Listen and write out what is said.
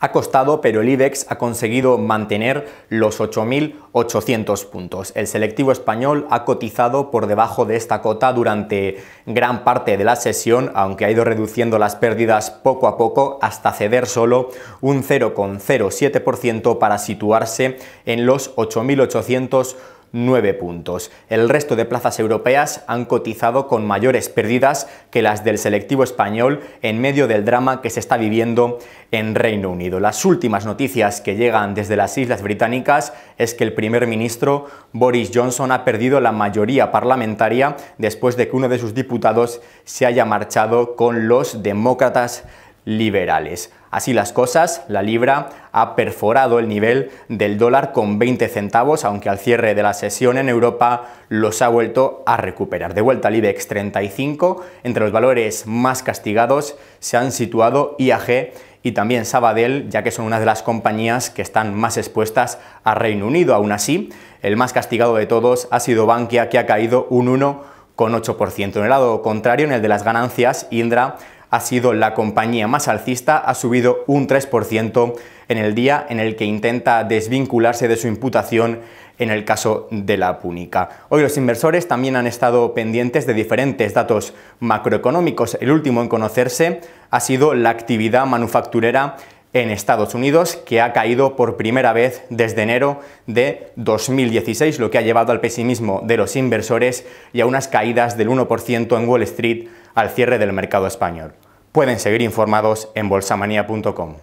Ha costado, pero el IBEX ha conseguido mantener los 8.800 puntos. El selectivo español ha cotizado por debajo de esta cota durante gran parte de la sesión, aunque ha ido reduciendo las pérdidas poco a poco hasta ceder solo un 0,07% para situarse en los 8.800 puntos 9 puntos. El resto de plazas europeas han cotizado con mayores pérdidas que las del selectivo español en medio del drama que se está viviendo en Reino Unido. Las últimas noticias que llegan desde las Islas Británicas es que el primer ministro Boris Johnson ha perdido la mayoría parlamentaria después de que uno de sus diputados se haya marchado con los demócratas liberales. Así las cosas, la libra ha perforado el nivel del dólar con 20 centavos, aunque al cierre de la sesión en Europa los ha vuelto a recuperar. De vuelta al IBEX 35, entre los valores más castigados se han situado IAG y también Sabadell, ya que son una de las compañías que están más expuestas a Reino Unido. Aún así, el más castigado de todos ha sido Bankia, que ha caído un 1,8%. En el lado contrario, en el de las ganancias, Indra ha sido la compañía más alcista, ha subido un 3% en el día en el que intenta desvincularse de su imputación en el caso de la Púnica. Hoy los inversores también han estado pendientes de diferentes datos macroeconómicos. El último en conocerse ha sido la actividad manufacturera en Estados Unidos, que ha caído por primera vez desde enero de 2016, lo que ha llevado al pesimismo de los inversores y a unas caídas del 1% en Wall Street al cierre del mercado español. Pueden seguir informados en bolsamanía.com